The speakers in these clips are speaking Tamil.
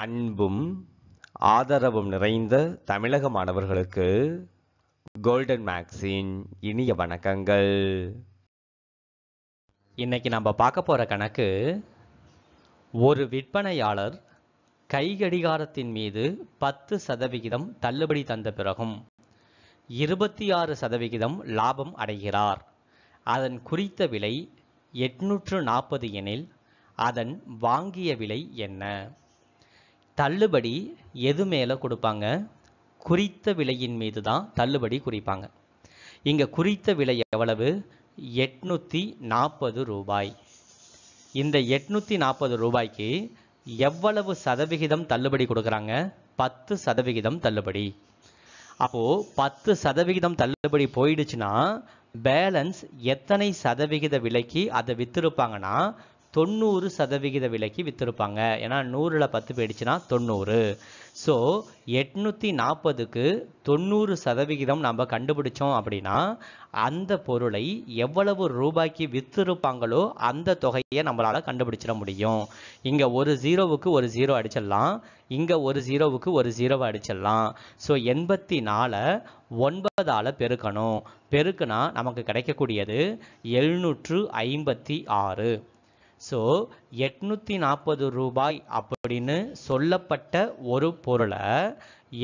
அன்பும் ஆதரவும் நிறைந்த தமிழக மாணவர்களுக்கு கோல்டன் மேக்ஸின் இனிய வணக்கங்கள் இன்னைக்கு நம்ம பார்க்க போகிற கணக்கு ஒரு விற்பனையாளர் கை கடிகாரத்தின் மீது பத்து சதவிகிதம் தள்ளுபடி தந்த பிறகும் இருபத்தி ஆறு சதவிகிதம் லாபம் அடைகிறார் அதன் குறித்த விலை எட்நூற்று நாற்பது எனில் அதன் வாங்கிய விலை என்ன தள்ளுபடி எது மேலே கொடுப்பாங்க குறித்த விலையின் மீது தான் தள்ளுபடி குறிப்பாங்க இங்கே குறித்த விலை எவ்வளவு எட்நூற்றி நாற்பது ரூபாய் இந்த எட்நூற்றி நாற்பது ரூபாய்க்கு எவ்வளவு சதவிகிதம் தள்ளுபடி கொடுக்குறாங்க பத்து சதவிகிதம் தள்ளுபடி அப்போது பத்து சதவிகிதம் தள்ளுபடி போயிடுச்சுன்னா பேலன்ஸ் எத்தனை சதவிகித விலைக்கு அதை விற்றுருப்பாங்கன்னா தொண்ணூறு சதவிகித விலைக்கு விற்றுருப்பாங்க ஏன்னா நூறில் பத்து போயிடுச்சுன்னா தொண்ணூறு ஸோ எட்நூற்றி நாற்பதுக்கு தொண்ணூறு சதவிகிதம் நம்ம கண்டுபிடிச்சோம் அப்படின்னா அந்த பொருளை எவ்வளவு ரூபாய்க்கு விற்றுருப்பாங்களோ அந்த தொகையை நம்மளால் கண்டுபிடிச்சிட முடியும் இங்கே ஒரு ஜீரோவுக்கு ஒரு ஜீரோ அடிச்சிடலாம் இங்கே ஒரு ஜீரோவுக்கு ஒரு ஜீரோவை அடிச்சிடலாம் ஸோ எண்பத்தி நாலு ஒன்பதால் பெருக்கணும் பெருக்குனா நமக்கு கிடைக்கக்கூடியது எழுநூற்று ஐம்பத்தி ஆறு ஸோ எட்நூற்றி நாற்பது ரூபாய் அப்படின்னு சொல்லப்பட்ட ஒரு பொருளை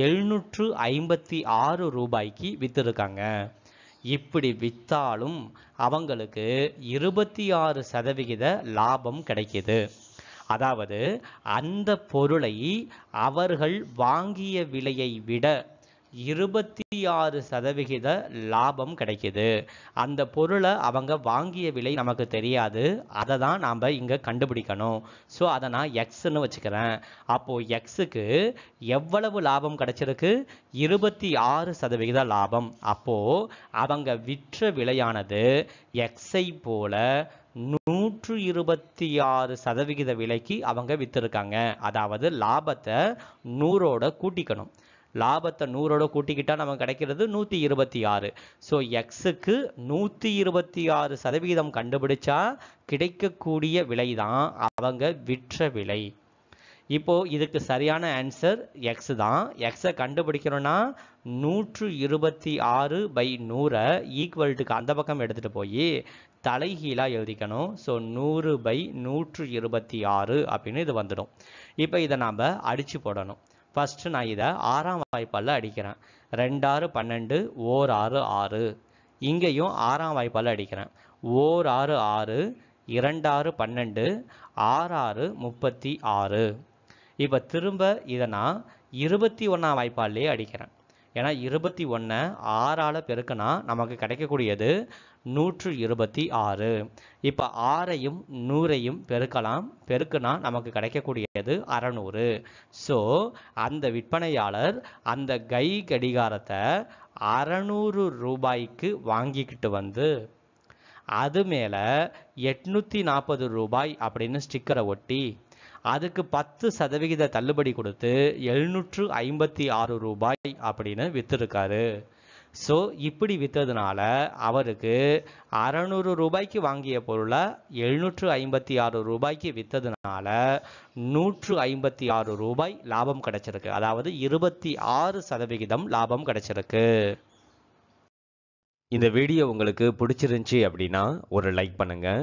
எழுநூற்று ஐம்பத்தி ஆறு ரூபாய்க்கு விற்றுருக்காங்க இப்படி விற்றாலும் அவங்களுக்கு இருபத்தி ஆறு சதவிகித லாபம் கிடைக்கிது அதாவது அந்த பொருளை அவர்கள் வாங்கிய விலையை விட இருபத்தி ஆறு சதவிகித லாபம் கிடைக்கிது அந்த பொருளை அவங்க வாங்கிய விலை நமக்கு தெரியாது அதை தான் நாம் இங்கே கண்டுபிடிக்கணும் ஸோ அதை நான் எக்ஸ்ன்னு வச்சுக்கிறேன் அப்போது எக்ஸுக்கு எவ்வளவு லாபம் கிடைச்சிருக்கு இருபத்தி ஆறு சதவிகித லாபம் அப்போது அவங்க விற்ற விலையானது எக்ஸை போல நூற்று இருபத்தி ஆறு சதவிகித விலைக்கு அவங்க விற்றுருக்காங்க அதாவது லாபத்தை நூறோட கூட்டிக்கணும் லாபத்தை நூறோட கூட்டிக்கிட்டா நமக்கு கிடைக்கிறது நூற்றி இருபத்தி ஆறு ஸோ எக்ஸுக்கு நூற்றி இருபத்தி ஆறு சதவீதம் கண்டுபிடிச்சா கிடைக்கக்கூடிய விலை தான் அவங்க விற்ற விலை இப்போது இதுக்கு சரியான ஆன்சர் எக்ஸ் தான் எக்ஸை கண்டுபிடிக்கணும்னா நூற்று இருபத்தி ஆறு பை நூறை ஈக்குவல்ட்டுக்கு அந்த பக்கம் எடுத்துகிட்டு போய் தலைகீழாக எழுதிக்கணும் ஸோ நூறு பை நூற்று இருபத்தி ஆறு அப்படின்னு இது வந்துடும் இப்போ இதை நாம் அடித்து போடணும் ஃபஸ்ட்டு நான் இதை ஆறாம் வாய்ப்பால் அடிக்கிறேன் ரெண்டாறு பன்னெண்டு ஓர் ஆறு ஆறு இங்கேயும் ஆறாம் வாய்ப்பால் அடிக்கிறேன் ஓர் ஆறு ஆறு இரண்டாறு பன்னெண்டு ஆறாறு முப்பத்தி ஆறு இப்போ திரும்ப இதை நான் இருபத்தி ஒன்றாம் வாய்ப்பாலே அடிக்கிறேன் ஏன்னா இருபத்தி ஒன்று ஆறால் பெருக்கினா நமக்கு கிடைக்கக்கூடியது நூற்று இருபத்தி ஆறு இப்போ ஆறையும் நூறையும் பெருக்கலாம் பெருக்குனா நமக்கு கிடைக்கக்கூடியது அறநூறு ஸோ அந்த விற்பனையாளர் அந்த கை கடிகாரத்தை அறநூறு ரூபாய்க்கு வாங்கிக்கிட்டு வந்து அது மேலே எட்நூற்றி நாற்பது ரூபாய் அப்படின்னு ஸ்டிக்கரை ஒட்டி அதுக்கு பத்து சதவிகித தள்ளுபடி கொடுத்து எழுநூற்று ஐம்பத்தி ஆறு ரூபாய் அப்படின்னு விற்றுருக்காரு ஸோ இப்படி விற்றதுனால அவருக்கு அறநூறு ரூபாய்க்கு வாங்கிய பொருளை எழுநூற்று ஐம்பத்தி ஆறு ரூபாய்க்கு விற்றதுனால நூற்று ஐம்பத்தி ஆறு ரூபாய் லாபம் கிடைச்சிருக்கு அதாவது இருபத்தி ஆறு சதவிகிதம் லாபம் கிடைச்சிருக்கு இந்த வீடியோ உங்களுக்கு பிடிச்சிருந்துச்சி அப்படின்னா ஒரு லைக் பண்ணுங்கள்